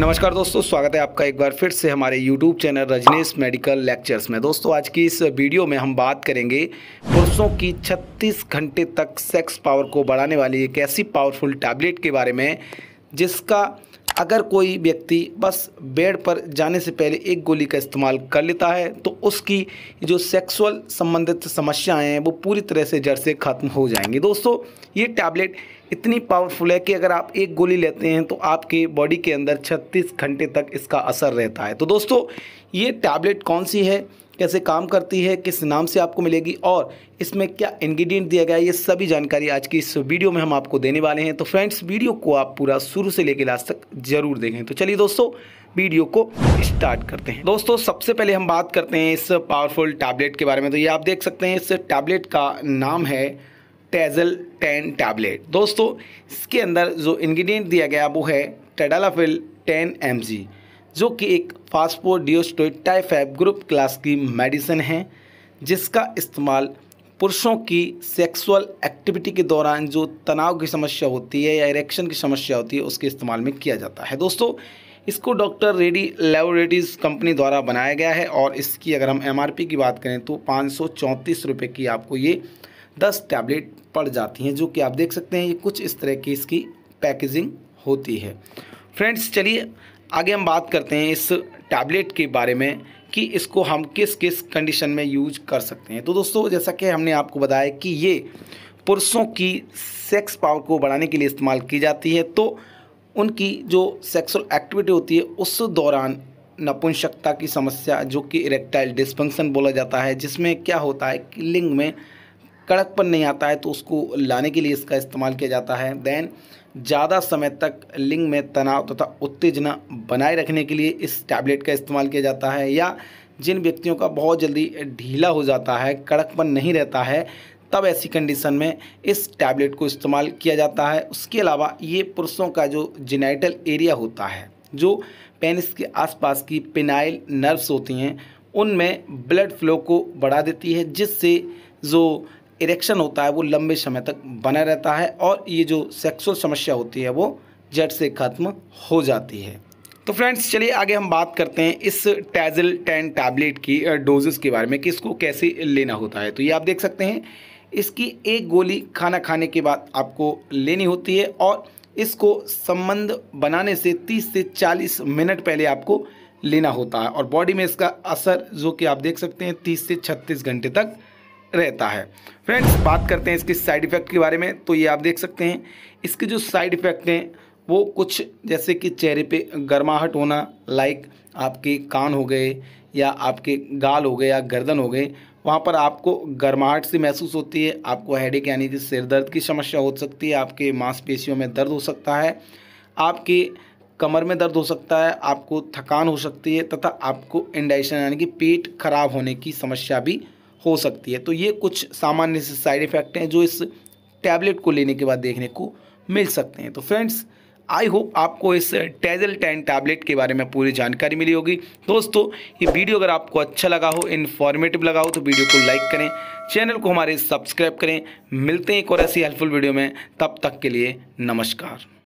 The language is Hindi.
नमस्कार दोस्तों स्वागत है आपका एक बार फिर से हमारे YouTube channel Rajneesh medical lectures में दोस्तों आज की इस वीडियो में हम बात करेंगे पुरुषों की 36 घंटे तक सेक्स पावर को बढ़ाने वाली एक ऐसी पावरफुल टैबलेट के बारे में जिसका अगर कोई व्यक्ति बस बेड पर जाने से पहले एक गोली का इस्तेमाल कर लेता है तो उसकी जो सेक्सुअल संबंधित समस्याएं हैं वो पूरी तरह से जड़ से ख़त्म हो जाएंगी दोस्तों ये टैबलेट इतनी पावरफुल है कि अगर आप एक गोली लेते हैं तो आपके बॉडी के अंदर 36 घंटे तक इसका असर रहता है तो दोस्तों ये टैबलेट कौन सी है कैसे काम करती है किस नाम से आपको मिलेगी और इसमें क्या इंग्रेडिएंट दिया गया है ये सभी जानकारी आज की इस वीडियो में हम आपको देने वाले हैं तो फ्रेंड्स वीडियो को आप पूरा शुरू से लेकर लास्ट तक जरूर देखें तो चलिए दोस्तों वीडियो को स्टार्ट करते हैं दोस्तों सबसे पहले हम बात करते हैं इस पावरफुल टैबलेट के बारे में तो ये आप देख सकते हैं इस टैबलेट का नाम है टेजल टेन टैबलेट दोस्तों इसके अंदर जो इंग्रेडिएंट दिया गया वो है टेडालाफिल टेन एम जो कि एक फास्फोडियोस्टोटाइफैब ग्रुप क्लास की मेडिसिन है जिसका इस्तेमाल पुरुषों की सेक्सुअल एक्टिविटी के दौरान जो तनाव की समस्या होती है या इरेक्शन की समस्या होती है उसके इस्तेमाल में किया जाता है दोस्तों इसको डॉक्टर रेडी लेबोरेटरीज कंपनी द्वारा बनाया गया है और इसकी अगर हम एमआरपी की बात करें तो पाँच रुपए की आपको ये दस टैबलेट पड़ जाती हैं जो कि आप देख सकते हैं ये कुछ इस तरह की इसकी पैकेजिंग होती है फ्रेंड्स चलिए आगे हम बात करते हैं इस टैबलेट के बारे में कि इसको हम किस किस कंडीशन में यूज कर सकते हैं तो दोस्तों जैसा कि हमने आपको बताया कि ये पुरुषों की सेक्स पावर को बढ़ाने के लिए इस्तेमाल की जाती है तो उनकी जो सेक्सुअल एक्टिविटी होती है उस दौरान नपुंसकता की समस्या जो कि इरेक्टाइल डिस्फंक्शन बोला जाता है जिसमें क्या होता है कि लिंग में कड़कपन नहीं आता है तो उसको लाने के लिए इसका इस्तेमाल किया जाता है दैन ज़्यादा समय तक लिंग में तनाव तथा उत्तेजना बनाए रखने के लिए इस टैबलेट का इस्तेमाल किया जाता है या जिन व्यक्तियों का बहुत जल्दी ढीला हो जाता है कड़कपन नहीं रहता है तब ऐसी कंडीशन में इस टैबलेट को इस्तेमाल किया जाता है उसके अलावा ये पुरुषों का जो जिनाइटल एरिया होता है जो पेनिस के आसपास की पिनाइल नर्व्स होती हैं उनमें ब्लड फ्लो को बढ़ा देती है जिससे जो इरेक्शन होता है वो लंबे समय तक बना रहता है और ये जो सेक्सुअल समस्या होती है वो जट से खत्म हो जाती है तो फ्रेंड्स चलिए आगे हम बात करते हैं इस टैजल टेन टैबलेट की डोजेस के बारे में कि इसको कैसे लेना होता है तो ये आप देख सकते हैं इसकी एक गोली खाना खाने के बाद आपको लेनी होती है और इसको संबंध बनाने से 30 से 40 मिनट पहले आपको लेना होता है और बॉडी में इसका असर जो कि आप देख सकते हैं 30 से 36 घंटे तक रहता है फ्रेंड्स बात करते हैं इसके साइड इफ़ेक्ट के बारे में तो ये आप देख सकते हैं इसके जो साइड इफ़ेक्ट हैं वो कुछ जैसे कि चेहरे पे गर्माहट होना लाइक आपके कान हो गए या आपके गाल हो गए या गर्दन हो गए वहाँ पर आपको गर्माहट सी महसूस होती है आपको हेडेक यानी कि सिर दर्द की समस्या हो सकती है आपके मांसपेशियों में दर्द हो सकता है आपके कमर में दर्द हो सकता है आपको थकान हो सकती है तथा आपको इंडाइशन यानी कि पेट खराब होने की समस्या भी हो सकती है तो ये कुछ सामान्य से साइड इफ़ेक्ट हैं जो इस टैबलेट को लेने के बाद देखने को मिल सकते हैं तो फ्रेंड्स आई होप आपको इस टेजल टेन टैबलेट के बारे में पूरी जानकारी मिली होगी दोस्तों ये वीडियो अगर आपको अच्छा लगा हो इन्फॉर्मेटिव लगा हो तो वीडियो को लाइक करें चैनल को हमारे सब्सक्राइब करें मिलते हैं एक और ऐसी हेल्पफुल वीडियो में तब तक के लिए नमस्कार